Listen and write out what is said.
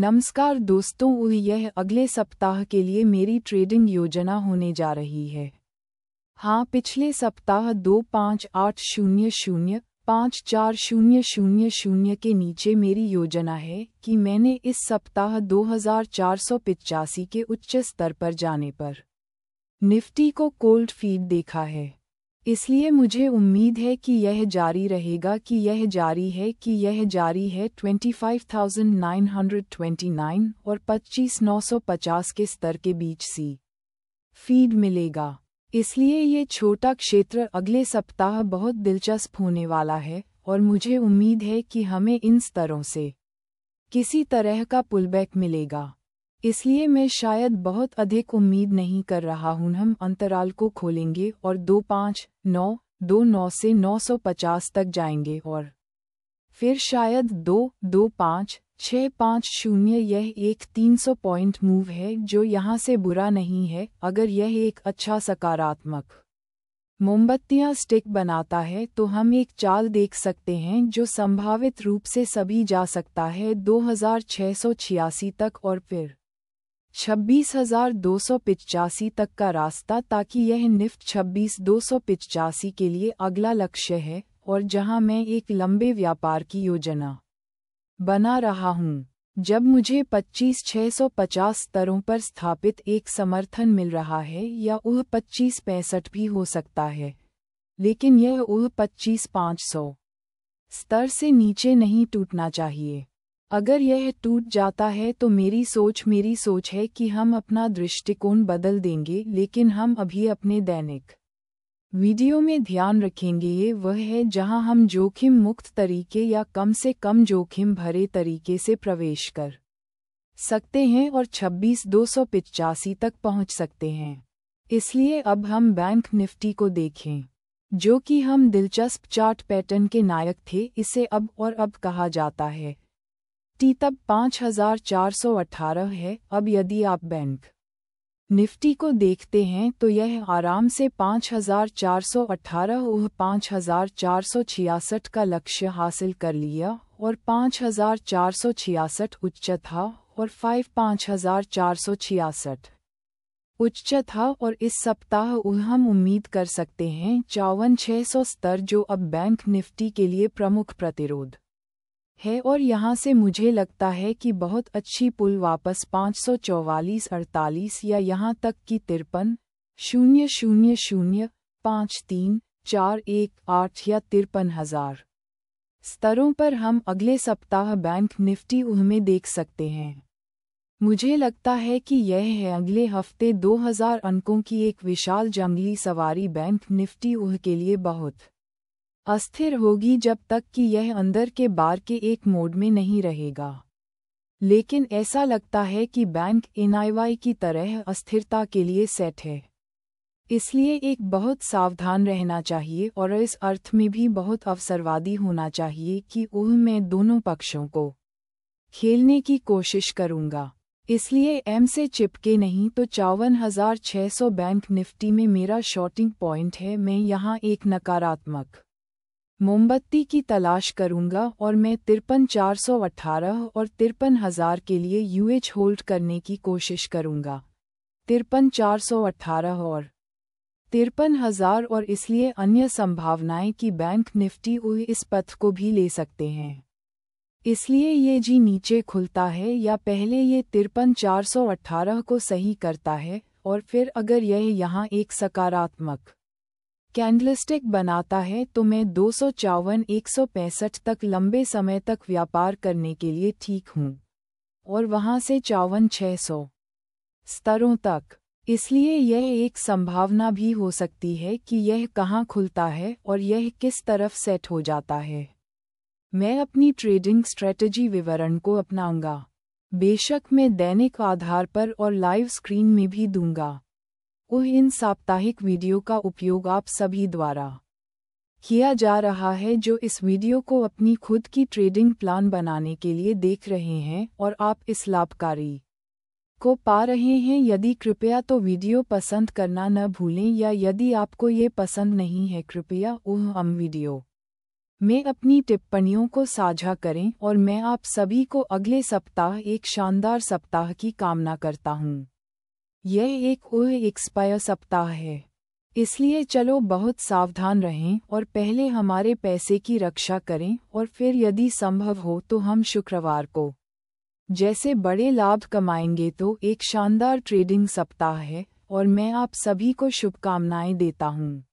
नमस्कार दोस्तों यह अगले सप्ताह के लिए मेरी ट्रेडिंग योजना होने जा रही है हाँ पिछले सप्ताह दो पाँच आठ शून्य शून्य पाँच चार शून्य शून्य शून्य के नीचे मेरी योजना है कि मैंने इस सप्ताह दो हजार चार सौ पिचासी के उच्च स्तर पर जाने पर निफ्टी को कोल्ड फीड देखा है इसलिए मुझे उम्मीद है कि यह जारी रहेगा कि यह जारी है कि यह जारी है 25,929 और 25,950 के स्तर के बीच सी फीड मिलेगा इसलिए ये छोटा क्षेत्र अगले सप्ताह बहुत दिलचस्प होने वाला है और मुझे उम्मीद है कि हमें इन स्तरों से किसी तरह का पुलबैक मिलेगा इसलिए मैं शायद बहुत अधिक उम्मीद नहीं कर रहा हूं हम अंतराल को खोलेंगे और दो पाँच नौ दो नौ से नौ सौ पचास तक जाएंगे और फिर शायद दो दो पाँच छः पाँच शून्य यह एक तीन सौ पॉइंट मूव है जो यहाँ से बुरा नहीं है अगर यह एक अच्छा सकारात्मक मोमबत्तियां स्टिक बनाता है तो हम एक चाल देख सकते हैं जो संभावित रूप से सभी जा सकता है छियासी तक और फिर छब्बीस हजार दो सौ पिचासी तक का रास्ता ताकि यह निफ्ट छब्बीस दो सौ पिचासी के लिए अगला लक्ष्य है और जहां मैं एक लंबे व्यापार की योजना बना रहा हूं जब मुझे 25,650 स्तरों पर स्थापित एक समर्थन मिल रहा है या वह पच्चीस पैंसठ भी हो सकता है लेकिन यह वह पच्चीस पाँच सौ स्तर से नीचे नहीं टूटना चाहिए अगर यह टूट जाता है तो मेरी सोच मेरी सोच है कि हम अपना दृष्टिकोण बदल देंगे लेकिन हम अभी अपने दैनिक वीडियो में ध्यान रखेंगे ये वह है जहां हम जोखिम मुक्त तरीके या कम से कम जोखिम भरे तरीके से प्रवेश कर सकते हैं और छब्बीस दो तक पहुंच सकते हैं इसलिए अब हम बैंक निफ्टी को देखें जो कि हम दिलचस्प चार्ट पैटर्न के नायक थे इसे अब और अब कहा जाता है निफ्टी तब 5418 है अब यदि आप बैंक निफ्टी को देखते हैं तो यह आराम से 5418 उह 5466 का लक्ष्य हासिल कर लिया और 5466 उच्च था और 5 5466 उच्च था और इस सप्ताह हम उम्मीद कर सकते हैं चौवन छह सौ स्तर जो अब बैंक निफ्टी के लिए प्रमुख प्रतिरोध है और यहाँ से मुझे लगता है कि बहुत अच्छी पुल वापस पाँच सौ चौवालीस अड़तालीस या यहाँ तक कि तिरपन शून्य शून्य शून्य पाँच तीन चार एक आठ या तिरपन हजार स्तरों पर हम अगले सप्ताह बैंक निफ्टी उह में देख सकते हैं मुझे लगता है कि यह है अगले हफ्ते 2000 अंकों की एक विशाल जंगली सवारी बैंक निफ्टी उह के लिए बहुत अस्थिर होगी जब तक कि यह अंदर के बार के एक मोड में नहीं रहेगा लेकिन ऐसा लगता है कि बैंक एनआईवाई की तरह अस्थिरता के लिए सेट है इसलिए एक बहुत सावधान रहना चाहिए और इस अर्थ में भी बहुत अवसरवादी होना चाहिए कि ओह मैं दोनों पक्षों को खेलने की कोशिश करूंगा इसलिए एम से चिपके नहीं तो चौवन हजार छः सौ बैंक निफ्टी में मेरा शॉर्टिंग पॉइंट है मैं यहाँ एक नकारात्मक मोमबत्ती की तलाश करूंगा और मैं तिरपन चार सौ अट्ठारह और तिरपन हजार के लिए यूएच होल्ड करने की कोशिश करूंगा तिरपन चार सौ अट्ठारह और तिरपन हजार और इसलिए अन्य संभावनाएं कि बैंक निफ्टी हुई इस पथ को भी ले सकते हैं इसलिए ये जी नीचे खुलता है या पहले ये तिरपन चार सौ अट्ठारह को सही करता है और फिर अगर यह यहाँ एक सकारात्मक कैंडलस्टिक बनाता है तो मैं दो सौ चौवन एक सौ पैंसठ तक लंबे समय तक व्यापार करने के लिए ठीक हूँ और वहाँ से चौवन छः सौ स्तरों तक इसलिए यह एक संभावना भी हो सकती है कि यह कहाँ खुलता है और यह किस तरफ सेट हो जाता है मैं अपनी ट्रेडिंग स्ट्रेटजी विवरण को अपनाऊंगा बेशक मैं दैनिक आधार पर और लाइव स्क्रीन में भी दूंगा वह इन साप्ताहिक वीडियो का उपयोग आप सभी द्वारा किया जा रहा है जो इस वीडियो को अपनी खुद की ट्रेडिंग प्लान बनाने के लिए देख रहे हैं और आप इस लाभकारी को पा रहे हैं यदि कृपया तो वीडियो पसंद करना न भूलें या यदि आपको ये पसंद नहीं है कृपया वह हम वीडियो मैं अपनी टिप्पणियों को साझा करें और मैं आप सभी को अगले सप्ताह एक शानदार सप्ताह की कामना करता हूँ यह एक ओह एक्सपायर सप्ताह है इसलिए चलो बहुत सावधान रहें और पहले हमारे पैसे की रक्षा करें और फिर यदि संभव हो तो हम शुक्रवार को जैसे बड़े लाभ कमाएंगे तो एक शानदार ट्रेडिंग सप्ताह है और मैं आप सभी को शुभकामनाएं देता हूँ